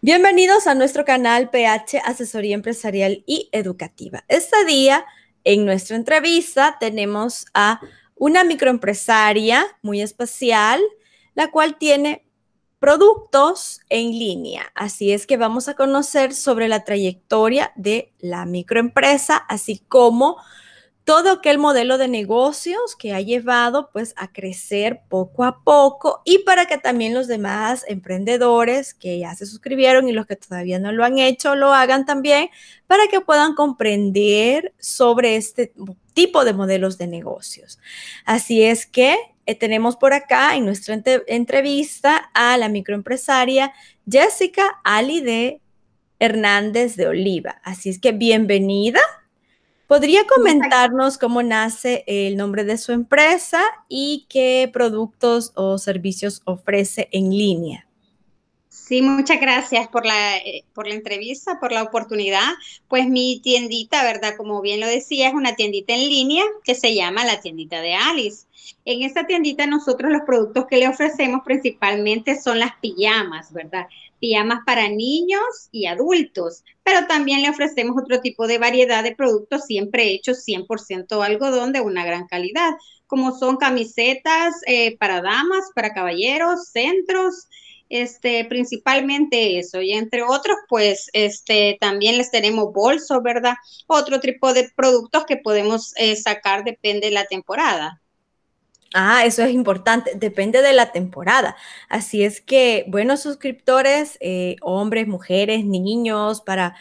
Bienvenidos a nuestro canal PH Asesoría Empresarial y Educativa. Este día, en nuestra entrevista, tenemos a una microempresaria muy especial, la cual tiene productos en línea. Así es que vamos a conocer sobre la trayectoria de la microempresa, así como todo aquel modelo de negocios que ha llevado pues a crecer poco a poco y para que también los demás emprendedores que ya se suscribieron y los que todavía no lo han hecho lo hagan también para que puedan comprender sobre este tipo de modelos de negocios. Así es que eh, tenemos por acá en nuestra entrevista a la microempresaria Jessica Ali de Hernández de Oliva. Así es que bienvenida ¿Podría comentarnos cómo nace el nombre de su empresa y qué productos o servicios ofrece en línea? Sí, muchas gracias por la, eh, por la entrevista, por la oportunidad. Pues mi tiendita, ¿verdad? Como bien lo decía, es una tiendita en línea que se llama la tiendita de Alice. En esta tiendita nosotros los productos que le ofrecemos principalmente son las pijamas, ¿verdad? más para niños y adultos, pero también le ofrecemos otro tipo de variedad de productos siempre hechos 100% algodón de una gran calidad, como son camisetas eh, para damas, para caballeros, centros, este, principalmente eso. Y entre otros, pues este, también les tenemos bolso, ¿verdad? Otro tipo de productos que podemos eh, sacar depende de la temporada. Ah, eso es importante, depende de la temporada. Así es que, buenos suscriptores, eh, hombres, mujeres, niños, para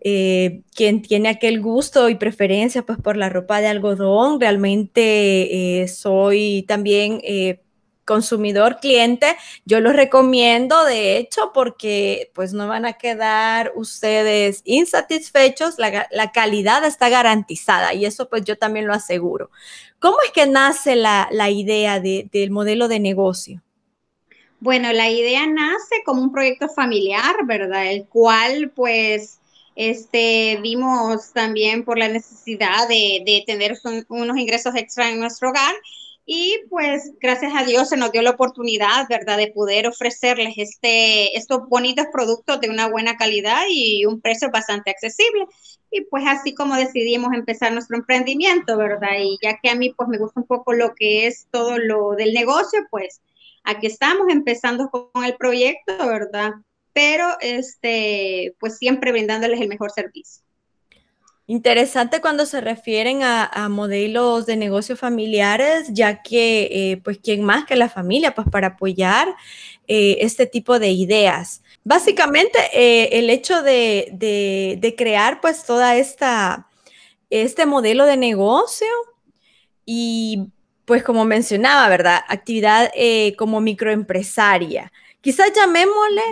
eh, quien tiene aquel gusto y preferencia pues, por la ropa de algodón, realmente eh, soy también consumidor, cliente, yo lo recomiendo, de hecho, porque pues no van a quedar ustedes insatisfechos, la, calidad está garantizada y eso pues yo también lo aseguro. ¿Cómo es que nace la, idea del modelo de negocio? Bueno, la idea nace como un proyecto familiar, ¿verdad? El cual pues este, vimos también por la necesidad de, tener unos ingresos extra en nuestro hogar y pues gracias a Dios se nos dio la oportunidad, ¿verdad?, de poder ofrecerles este, estos bonitos productos de una buena calidad y un precio bastante accesible. Y pues así como decidimos empezar nuestro emprendimiento, ¿verdad? Y ya que a mí pues me gusta un poco lo que es todo lo del negocio, pues aquí estamos empezando con el proyecto, ¿verdad? Pero este, pues siempre brindándoles el mejor servicio. Interesante cuando se refieren a, modelos de negocio familiares, ya que, eh, pues, ¿quién más que la familia, pues, para apoyar eh, este tipo de ideas? Básicamente, eh, el hecho de, crear, pues, toda esta, este modelo de negocio y, pues, como mencionaba, ¿verdad? Actividad como microempresaria. Quizás llamémosle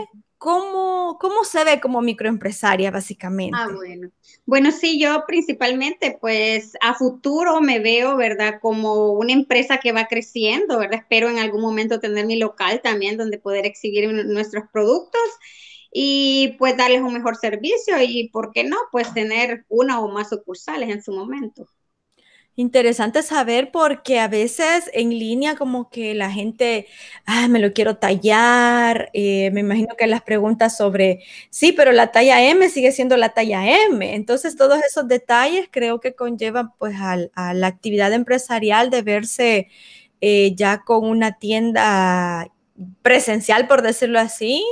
¿Cómo, ¿Cómo se ve como microempresaria ah, básicamente? Ah, bueno. Bueno, sí, yo principalmente pues a futuro me veo, ¿verdad? Como una empresa que va creciendo, ¿verdad? Espero en algún momento tener mi local también donde poder exhibir nuestros productos y pues darles un mejor servicio y, ¿por qué no? Pues tener una o más sucursales en su momento. Interesante saber porque a veces en línea como que la gente, ah, me lo quiero tallar, eh, me imagino que las preguntas sobre, sí, pero la talla M sigue siendo la talla M. Entonces todos esos detalles creo que conllevan pues a la actividad empresarial de verse eh, ya con una tienda presencial, por decirlo así,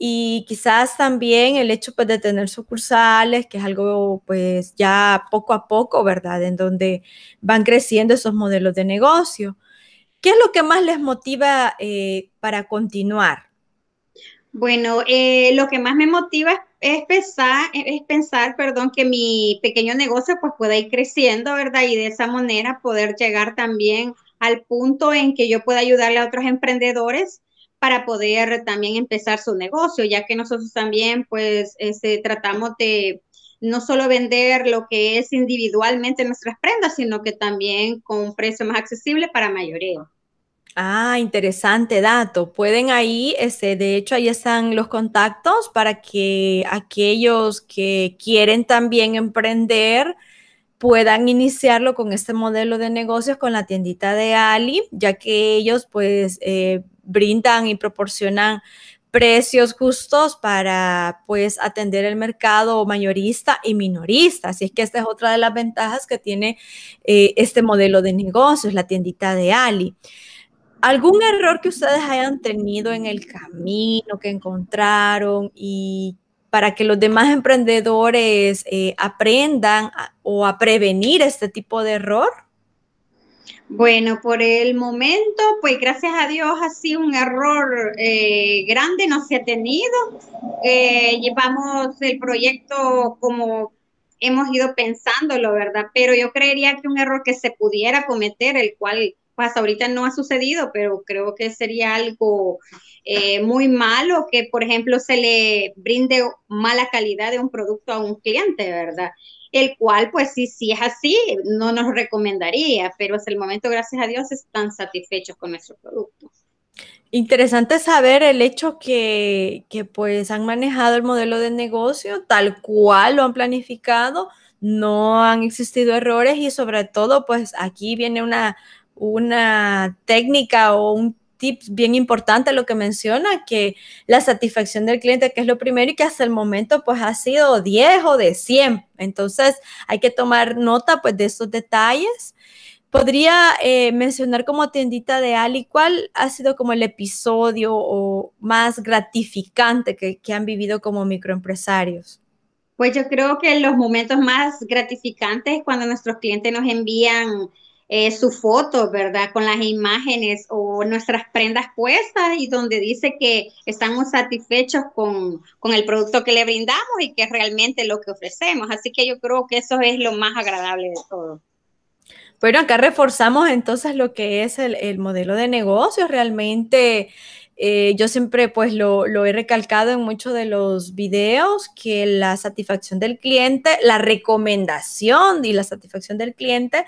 y quizás también el hecho pues, de tener sucursales, que es algo pues ya poco a poco, ¿verdad? En donde van creciendo esos modelos de negocio. ¿Qué es lo que más les motiva eh, para continuar? Bueno, eh, lo que más me motiva es pensar, es pensar, perdón, que mi pequeño negocio pues pueda ir creciendo, ¿verdad? Y de esa manera poder llegar también al punto en que yo pueda ayudarle a otros emprendedores para poder también empezar su negocio, ya que nosotros también pues este, tratamos de no solo vender lo que es individualmente nuestras prendas, sino que también con un precio más accesible para mayoría. Ah, interesante dato. Pueden ahí, ese de hecho, ahí están los contactos para que aquellos que quieren también emprender puedan iniciarlo con este modelo de negocios con la tiendita de Ali, ya que ellos pues eh, brindan y proporcionan precios justos para pues atender el mercado mayorista y minorista. Así es que esta es otra de las ventajas que tiene eh, este modelo de negocios, la tiendita de Ali. ¿Algún error que ustedes hayan tenido en el camino que encontraron y para que los demás emprendedores eh, aprendan o a prevenir este tipo de error? Bueno, por el momento, pues gracias a Dios sido un error eh, grande no se ha tenido. Eh, llevamos el proyecto como hemos ido pensándolo, ¿verdad? Pero yo creería que un error que se pudiera cometer, el cual pues ahorita no ha sucedido, pero creo que sería algo eh, muy malo que, por ejemplo, se le brinde mala calidad de un producto a un cliente, ¿verdad? El cual, pues sí, sí es así, no nos recomendaría, pero hasta el momento, gracias a Dios, están satisfechos con nuestro producto. Interesante saber el hecho que, que, pues han manejado el modelo de negocio tal cual lo han planificado, no han existido errores y sobre todo pues aquí viene una una técnica o un tip bien importante lo que menciona, que la satisfacción del cliente, que es lo primero y que hasta el momento pues ha sido 10 o de 100. Entonces hay que tomar nota pues de esos detalles. Podría eh, mencionar como tiendita de Ali, ¿cuál ha sido como el episodio o más gratificante que, que han vivido como microempresarios? Pues yo creo que los momentos más gratificantes cuando nuestros clientes nos envían eh, su foto, ¿verdad? Con las imágenes o nuestras prendas puestas y donde dice que estamos satisfechos con, el producto que le brindamos y que es realmente lo que ofrecemos. Así que yo creo que eso es lo más agradable de todo. Bueno, acá reforzamos entonces lo que es el, modelo de negocio realmente eh, yo siempre pues lo, he recalcado en muchos de los videos que la satisfacción del cliente, la recomendación y la satisfacción del cliente,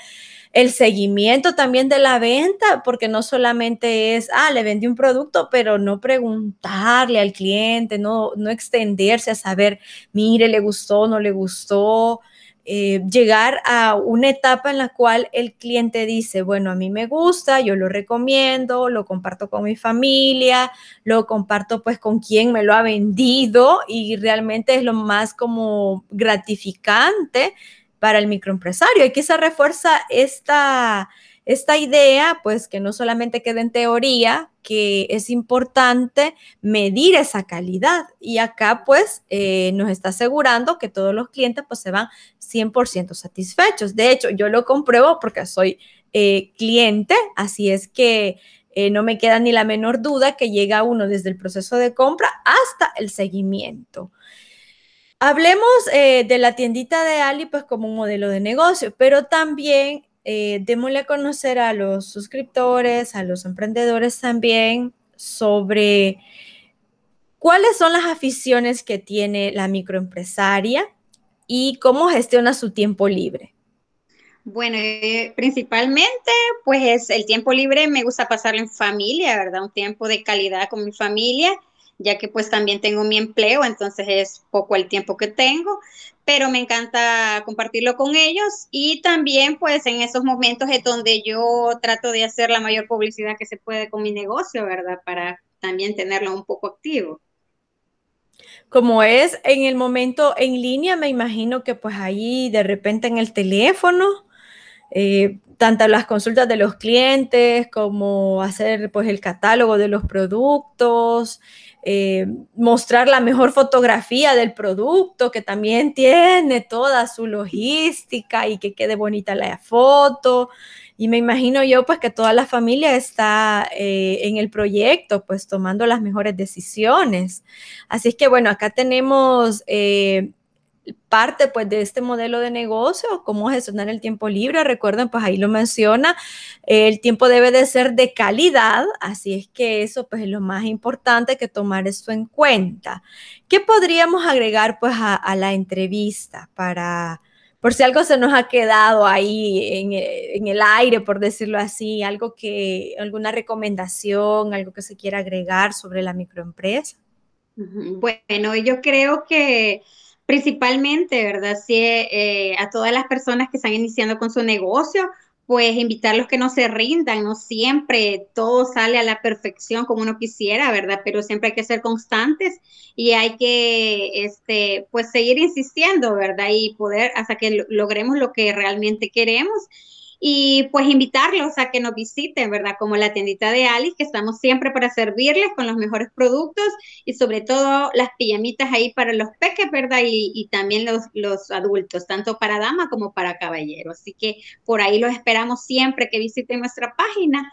el seguimiento también de la venta, porque no solamente es, ah, le vendí un producto, pero no preguntarle al cliente, no, no extenderse a saber, mire, le gustó, no le gustó, eh, llegar a una etapa en la cual el cliente dice, bueno, a mí me gusta, yo lo recomiendo, lo comparto con mi familia, lo comparto pues con quien me lo ha vendido y realmente es lo más como gratificante para el microempresario y quizá refuerza esta, esta idea, pues que no solamente quede en teoría, que es importante medir esa calidad. Y acá, pues, eh, nos está asegurando que todos los clientes, pues, se van 100% satisfechos. De hecho, yo lo compruebo porque soy eh, cliente, así es que... Eh, no me queda ni la menor duda que llega uno desde el proceso de compra hasta el seguimiento. Hablemos de la tiendita de Ali pues como un modelo de negocio, pero también eh, démosle a conocer a los suscriptores, a los emprendedores también sobre cuáles son las aficiones que tiene la microempresaria y cómo gestiona su tiempo libre. Bueno, eh, principalmente, pues el tiempo libre me gusta pasarlo en familia, ¿verdad? Un tiempo de calidad con mi familia ya que pues también tengo mi empleo, entonces es poco el tiempo que tengo, pero me encanta compartirlo con ellos y también pues en esos momentos es donde yo trato de hacer la mayor publicidad que se puede con mi negocio, ¿verdad? Para también tenerlo un poco activo. Como es en el momento en línea, me imagino que pues ahí de repente en el teléfono eh, tanto las consultas de los clientes como hacer pues el catálogo de los productos, eh, mostrar la mejor fotografía del producto que también tiene toda su logística y que quede bonita la foto. Y me imagino yo pues que toda la familia está eh, en el proyecto pues tomando las mejores decisiones. Así es que bueno, acá tenemos parte pues de este modelo de negocio, cómo gestionar el tiempo libre. Recuerden, pues ahí lo menciona, el tiempo debe de ser de calidad, así es que eso pues es lo más importante que tomar esto en cuenta. ¿Qué podríamos agregar pues a, la entrevista para, por si algo se nos ha quedado ahí en, en, el aire, por decirlo así, algo que, alguna recomendación, algo que se quiera agregar sobre la microempresa? Bueno, yo creo que principalmente, ¿verdad? Si eh, a todas las personas que están iniciando con su negocio, pues invitarlos que no se rindan, no siempre todo sale a la perfección como uno quisiera, ¿verdad? Pero siempre hay que ser constantes y hay que, este, pues seguir insistiendo, ¿verdad? Y poder hasta que logremos lo que realmente queremos y pues invitarlos a que nos visiten, ¿verdad? Como la tiendita de Alice, que estamos siempre para servirles con los mejores productos y sobre todo las pijamitas ahí para los peques, ¿verdad? Y, también los, los adultos, tanto para dama como para caballero. Así que por ahí los esperamos siempre que visiten nuestra página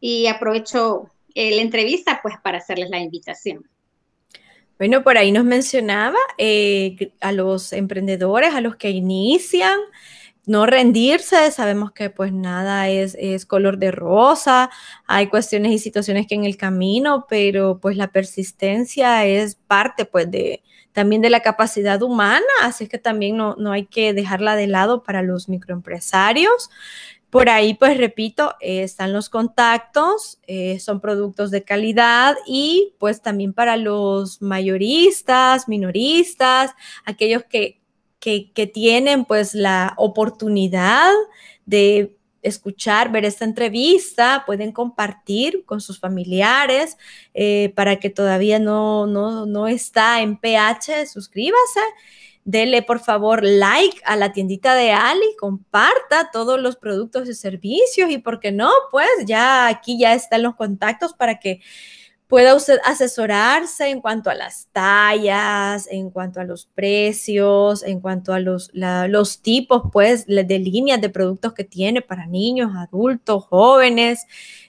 y aprovecho eh, la entrevista pues para hacerles la invitación. Bueno, por ahí nos mencionaba eh, a los emprendedores, a los que inician, no rendirse, sabemos que pues nada es, es, color de rosa, hay cuestiones y situaciones que en el camino, pero pues la persistencia es parte pues de también de la capacidad humana, así es que también no, no hay que dejarla de lado para los microempresarios. Por ahí, pues repito, están los contactos, eh, son productos de calidad y pues también para los mayoristas, minoristas, aquellos que, que, tienen pues la oportunidad de escuchar, ver esta entrevista, pueden compartir con sus familiares eh, para que todavía no, no, no, está en PH, suscríbase. Dele por favor like a la tiendita de Ali, comparta todos los productos y servicios y por qué no, pues ya aquí ya están los contactos para que pueda usted asesorarse en cuanto a las tallas, en cuanto a los precios, en cuanto a los, los tipos, pues, de líneas de productos que tiene para niños, adultos, jóvenes.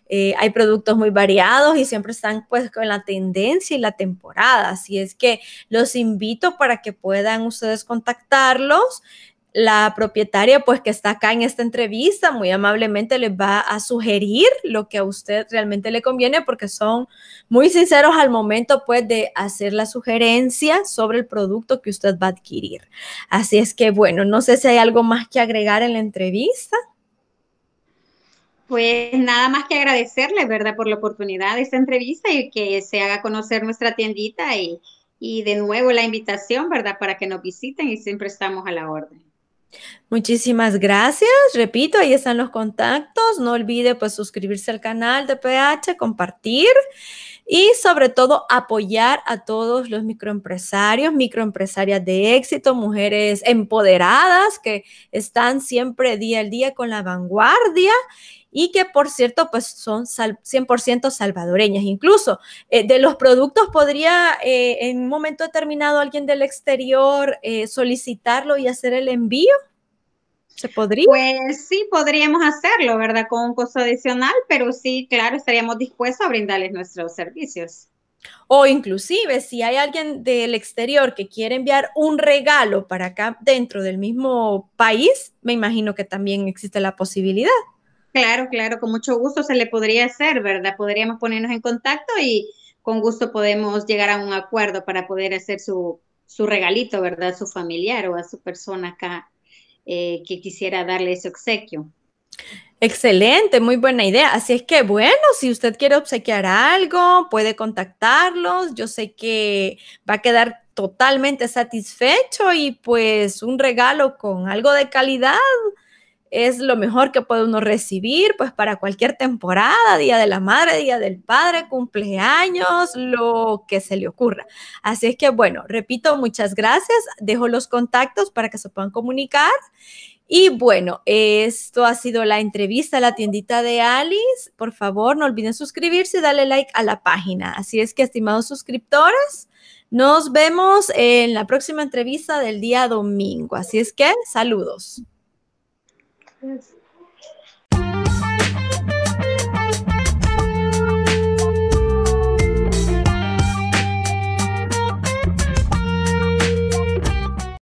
Eh, hay productos muy variados y siempre están pues con la tendencia y la temporada. Así es que los invito para que puedan ustedes contactarlos la propietaria, pues que está acá en esta entrevista, muy amablemente les va a sugerir lo que a usted realmente le conviene, porque son muy sinceros al momento, pues, de hacer la sugerencia sobre el producto que usted va a adquirir. Así es que, bueno, no sé si hay algo más que agregar en la entrevista. Pues nada más que agradecerle, ¿verdad?, por la oportunidad de esta entrevista y que se haga conocer nuestra tiendita y, y de nuevo la invitación, ¿verdad?, para que nos visiten y siempre estamos a la orden. Muchísimas gracias. Repito, ahí están los contactos. No olvide pues suscribirse al canal de PH, compartir y sobre todo apoyar a todos los microempresarios, microempresarias de éxito, mujeres empoderadas que están siempre día al día con la vanguardia y que por cierto pues son 100% salvadoreñas. Incluso eh, de los productos podría eh, en un momento determinado alguien del exterior eh, solicitarlo y hacer el envío. ¿Se podría? Pues sí, podríamos hacerlo, ¿verdad? Con un costo adicional, pero sí, claro, estaríamos dispuestos a brindarles nuestros servicios. O inclusive si hay alguien del exterior que quiere enviar un regalo para acá dentro del mismo país, me imagino que también existe la posibilidad. Claro, claro, con mucho gusto se le podría hacer, ¿verdad? Podríamos ponernos en contacto y con gusto podemos llegar a un acuerdo para poder hacer su, su regalito, ¿verdad? A su familiar o a su persona acá eh, que quisiera darle ese obsequio. Excelente, muy buena idea. Así es que, bueno, si usted quiere obsequiar algo, puede contactarlos. Yo sé que va a quedar totalmente satisfecho y pues un regalo con algo de calidad es lo mejor que puede uno recibir, pues para cualquier temporada, Día de la Madre, Día del Padre, cumpleaños, lo que se le ocurra. Así es que bueno, repito, muchas gracias. Dejo los contactos para que se puedan comunicar. Y bueno, esto ha sido la entrevista a la tiendita de Alice. Por favor, no olviden suscribirse y darle like a la página. Así es que, estimados suscriptores, nos vemos en la próxima entrevista del día domingo. Así es que, saludos. Yes.